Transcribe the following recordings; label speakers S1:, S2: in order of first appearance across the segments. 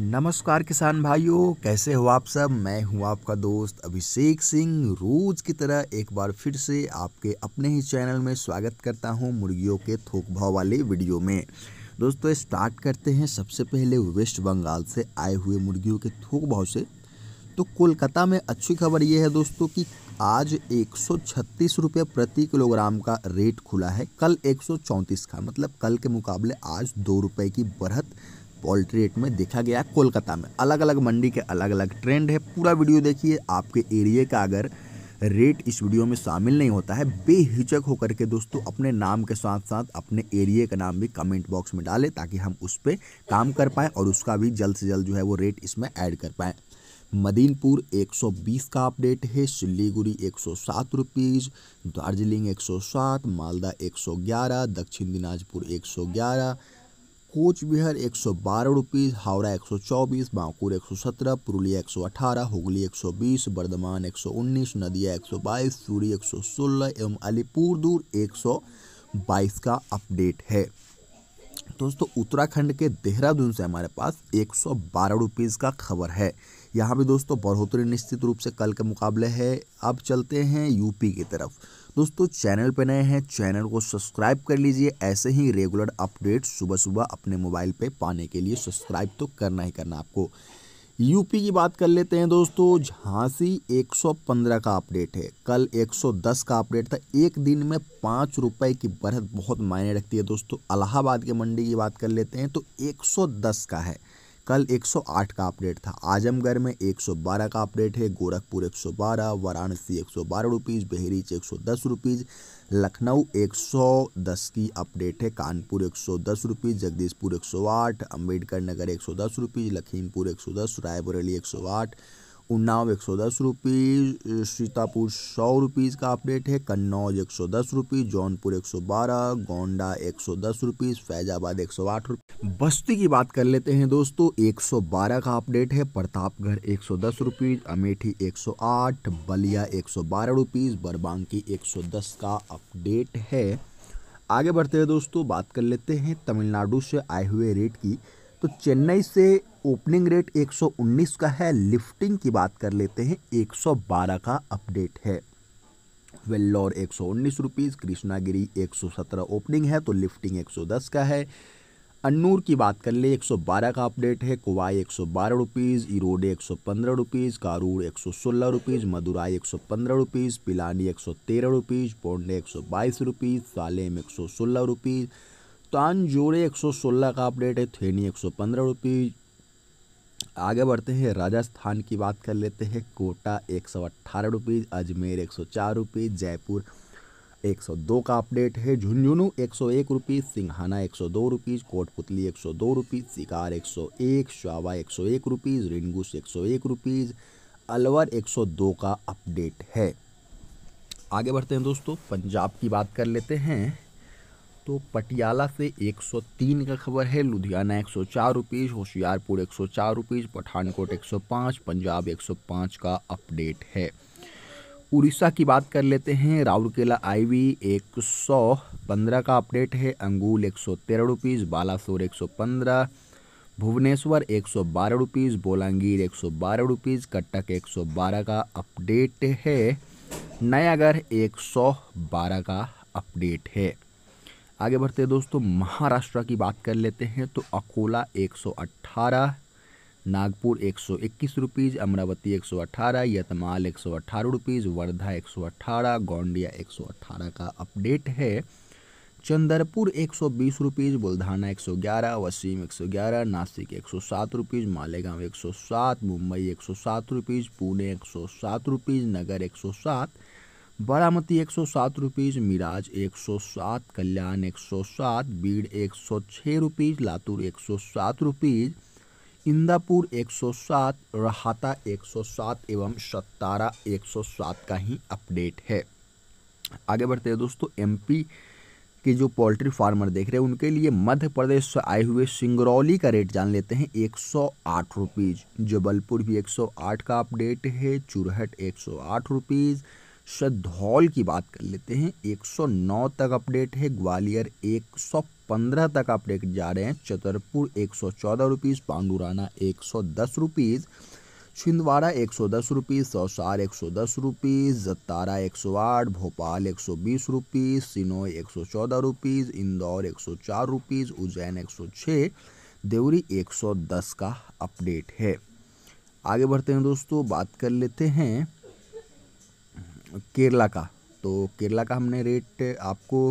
S1: नमस्कार किसान भाइयों कैसे हो आप सब मैं हूं आपका दोस्त अभिषेक सिंह रोज की तरह एक बार फिर से आपके अपने ही चैनल में स्वागत करता हूं मुर्गियों के थोक भाव वाले वीडियो में दोस्तों स्टार्ट करते हैं सबसे पहले वेस्ट बंगाल से आए हुए मुर्गियों के थोक भाव से तो कोलकाता में अच्छी खबर ये है दोस्तों कि आज एक रुपए प्रति किलोग्राम का रेट खुला है कल एक का मतलब कल के मुकाबले आज दो रुपये की बढ़त पोल्ट्री रेट में देखा गया है कोलकाता में अलग अलग मंडी के अलग अलग ट्रेंड है पूरा वीडियो देखिए आपके एरिए का अगर रेट इस वीडियो में शामिल नहीं होता है बेहिचक होकर के दोस्तों अपने नाम के साथ साथ अपने एरिए का नाम भी कमेंट बॉक्स में डालें ताकि हम उस पर काम कर पाएँ और उसका भी जल्द से जल्द जो है वो रेट इसमें ऐड कर पाएँ मदीनपुर 120 का अपडेट है सिल्लीगुड़ी एक सौ सात रुपीज़ दार्जिलिंग 107 मालदा 111 दक्षिण दिनाजपुर ग्यारह कोच बिहार एक सौ बारह रुपीज़ हावड़ा एक सौ चौबीस बांकुर एक सौ सत्रह पुरुलिया एक सौ अठारह हुगली एक सौ बीस बर्धमान एक सौ उन्नीस नदिया एक सौ बाईस सूरी एक सौ सोलह एवं अलीपुर दूर एक सौ बाईस का अपडेट है दोस्तों उत्तराखंड के देहरादून से हमारे पास एक सौ बारह रुपीज़ का खबर है यहाँ भी दोस्तों बढ़ोतरी निश्चित रूप से कल के मुकाबले है अब चलते हैं यूपी की तरफ दोस्तों चैनल पर नए हैं चैनल को सब्सक्राइब कर लीजिए ऐसे ही रेगुलर अपडेट सुबह सुबह अपने मोबाइल पे पाने के लिए सब्सक्राइब तो करना ही करना आपको यूपी की बात कर लेते हैं दोस्तों झांसी 115 का अपडेट है कल 110 का अपडेट था एक दिन में पाँच रुपये की बढ़त बहुत मायने रखती है दोस्तों अलाहाबाद के मंडी की बात कर लेते हैं तो 110 का है कल 108 का अपडेट था आजमगढ़ में 112 का अपडेट है गोरखपुर 112 वाराणसी 112 रुपीज़ बहरीच एक रुपीस लखनऊ 110 की अपडेट है कानपुर 110 सौ जगदीशपुर 108 अंबेडकर नगर 110 सौ लखीमपुर 110 रायबरेली 108 उन्नाव एक सौ दस रुपीज़ सीतापुर सौ रुपीज़ का अपडेट है कन्नौज एक सौ दस रुपीज़ जौनपुर एक सौ बारह गोंडा एक सौ दस रुपीज़ फैजाबाद एक सौ आठ रुपये बस्ती की बात कर लेते हैं दोस्तों एक सौ बारह का अपडेट है प्रतापगढ़ एक सौ दस रुपीज़ अमेठी एक सौ आठ बलिया एक सौ बारह रुपीज़ बरबांकी एक सौ दस का अपडेट है आगे बढ़ते हैं दोस्तों बात कर लेते हैं तमिलनाडु से आए हुए रेट की तो चेन्नई से ओपनिंग रेट 119 का है लिफ्टिंग की बात कर लेते हैं 112 का अपडेट है वेल्लोर एक सौ उन्नीस रुपीज़ कृष्णागिरी एक सौ सत्रह ओपनिंग है तो लिफ्टिंग एक सौ दस का है अन्नूर की बात कर ले 112 का अपडेट है कोवाई एक सौ बारह रुपीज़ इरोडे एक सौ पंद्रह रुपीज़ कारूर एक सौ सोलह रुपीज़ मदुराई एक सौ पंद्रह रुपीज़ पिलानी एक सौ तेरह रुपीज़ पोंडे एक सौ बाईस रुपीज़ सालेम एक सौ सोलह रुपीज़ तानजोड़े 116 का अपडेट है थेनी एक सौ आगे बढ़ते हैं राजस्थान की बात कर लेते हैं कोटा एक सौ अट्ठारह रुपीज़ अजमेर एक सौ चार रुपीज़ जयपुर एक सौ दो का अपडेट है झुंझुनू एक सौ एक रुपीज़ सिंघाना एक सौ दो रुपीज़ कोटपुतली एक सौ दो रुपीज़ शिकार एक सौ एक शावा एक सौ एक रुपीज़ रिनगुस एक सौ एक रुपीज़ अलवर एक सौ दो का अपडेट है आगे बढ़ते हैं दोस्तों पंजाब की बात कर लेते हैं दोस्तों पटियाला से 103 का खबर है लुधियाना 104 सौ रुपीज़ होशियारपुर 104 रुपीज़ पठानकोट 105 पंजाब 105 का अपडेट है उड़ीसा की बात कर लेते हैं राउरकेला आईवी 115 का अपडेट है अंगूल एक सौ तेरह रुपीज़ बालासोर 115 भुवनेश्वर एक सौ बारह रुपीज़ बोलांगीर एक सौ बारह रुपीज़ कटक एक सौ बारह का अपडेट है नयागढ़ एक सौ बारह का अपडेट है आगे बढ़ते हैं दोस्तों महाराष्ट्र की बात कर लेते हैं तो अकोला 118 नागपुर 121 रुपीस अमरावती 118 यतमाल 118 रुपीस वर्धा 118 गोंडिया 118 का अपडेट है Chandrapur 120 rupees Buldhana 111 Washim 111 Nashik 107 rupees Malegaon 107 Mumbai 107 rupees Pune 107 rupees Nagar 107 Baramati एक सौ सात रुपीज़ मिराज एक सौ सात कल्याण एक सौ सात बीड़ एक सौ छः रुपीज़ लातूर एक सौ सात रुपीज़ इंदापुर एक सौ सात रहाता एक सौ सात एवं सतारा एक सौ सात का ही अपडेट है आगे बढ़ते हैं दोस्तों एमपी के जो पोल्ट्री फार्मर देख रहे हैं उनके लिए मध्य प्रदेश से आए हुए सिंगरौली का रेट जान लेते हैं एक सौ आठ रुपीज़ जबलपुर भी एक सौ आठ का अपडेट है चुरहट एक सौ आठ रुपीज़ श्रद्धौल की बात कर लेते हैं 109 तक अपडेट है ग्वालियर 115 तक अपडेट जा रहे हैं चतरपुर एक सौ चौदह रुपीज़ पांडुराना एक सौ दस रुपीज़ छिंदवाड़ा एक सौ दस रुपीज़ सौसार एक सौ दस रुपीज़ जतारा एक सौ आठ भोपाल एक सौ बीस रुपीज़ सिनोई एक सौ चौदह रुपीज़ इंदौर एक सौ चार रुपीज़ उज्जैन एक सौ छः देवरी एक सौ दस का अपडेट है आगे बढ़ते हैं दोस्तों बात कर लेते हैं केरला का तो केरला का हमने रेट आपको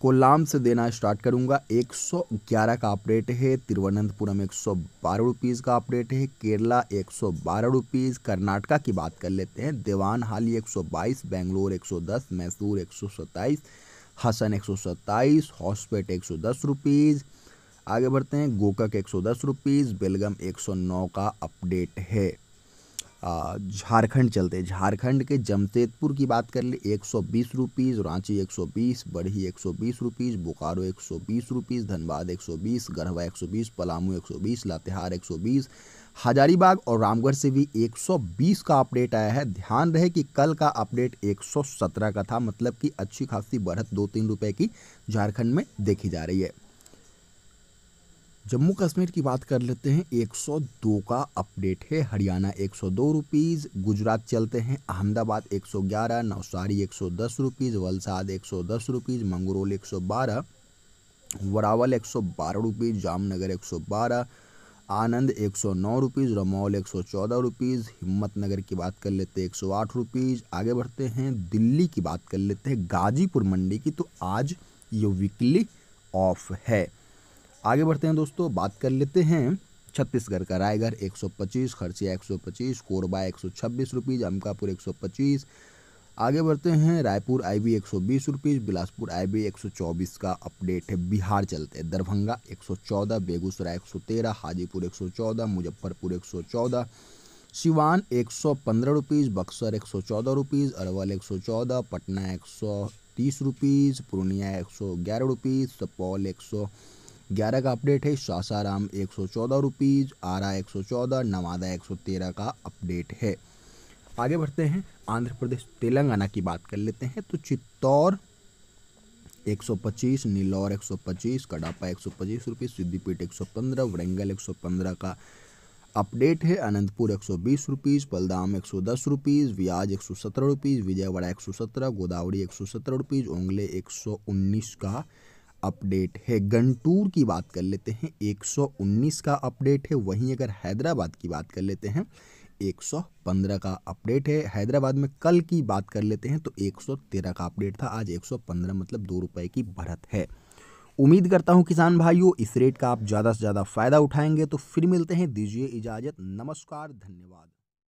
S1: कोलाम से देना स्टार्ट करूंगा 111 का आप रेट है तिरुवनंतपुरम एक सौ बारह रुपीज़ का आप रेट है केरला एक सौ बारह रुपीज़ कर्नाटका की बात कर लेते हैं देवान हाली एक सौ बाईस बेंगलोर एक सौ दस मैसूर एक सौ सत्ताईस हसन एक सौ सत्ताईस हॉस्पेट एक सौ दस रुपीज़ आगे बढ़ते हैं गोकक एक सौ दस रुपीज़ बेलगम एक सौ नौ का अपडेट है झारखंड चलते झारखंड के जमशेदपुर की बात कर ले एक सौ बीस रुपीज़ रांची एक सौ बीस बड़ही एक सौ बीस रुपीज़ बोकारो एक सौ बीस रुपीज़ धनबाद एक सौ बीस गढ़वा एक सौ बीस पलामू एक सौ बीस लातेहार एक सौ बीस हजारीबाग और रामगढ़ से भी 120 का अपडेट आया है ध्यान रहे कि कल का अपडेट 117 का था मतलब कि अच्छी खासी बढ़त दो तीन रुपए की झारखंड में देखी जा रही है जम्मू कश्मीर की बात कर लेते हैं 102 का अपडेट है हरियाणा 102 सौ रुपीज़ गुजरात चलते हैं Ahmedabad 111 Navsari 110 rupees Valsad 110 rupees Mangrol 112 Veraval 112 rupees Jamnagar 112 Anand 109 rupees रमौल 114 रुपीज़ हिम्मतनगर की बात कर लेते हैं 108 रुपीज़ आगे बढ़ते हैं दिल्ली की बात कर लेते हैं गाजीपुर मंडी की तो आज ये वीकली ऑफ है आगे बढ़ते हैं दोस्तों बात कर लेते हैं छत्तीसगढ़ का रायगढ़ 125 खर्चिया पच्चीस कोरबा छब्बीस रुपीज़ अमकापुर पच्चीस आगे बढ़ते हैं रायपुर आई बी एक बिलासपुर आई बी का अपडेट है बिहार चलते हैं Darbhanga 114 Begusarai 113 Hajipur 114 Muzaffarpur 114 Siwan 115 rupees Buxar 114 rupees Arwal 114 Patna 130 rupees Purnia 111 rupees Supaul सौ ग्यारह का अपडेट है सासाराम एक सौ चौदह रुपीज़ आरा एक सौ चौदह नवादा एक सौ तेरह का अपडेट है आगे बढ़ते हैं आंध्र प्रदेश तेलंगाना की बात कर लेते हैं तो चित्तौर 125 नीलौर 125 कडापा पच्चीस रुपीज़ सिद्धिपीठ एक वरंगल 115 का अपडेट है अनंतपुर एक बीस रुपीज बलदाम 110 रुपीस व्याज सत्रह रुपीज विजयवाड़ा सत्रह गोदावरी 117 रुपीस ओंगले उन्नीस का अपडेट है गंटूर की बात कर लेते हैं 119 का अपडेट है वहीं अगर हैदराबाद की बात कर लेते हैं 115 का अपडेट है हैदराबाद में कल की बात कर लेते हैं तो 113 का अपडेट था आज 115 मतलब दो रुपये की बढ़त है उम्मीद करता हूँ किसान भाइयों इस रेट का आप ज़्यादा से ज़्यादा फ़ायदा उठाएंगे तो फिर मिलते हैं दीजिए इजाज़त नमस्कार धन्यवाद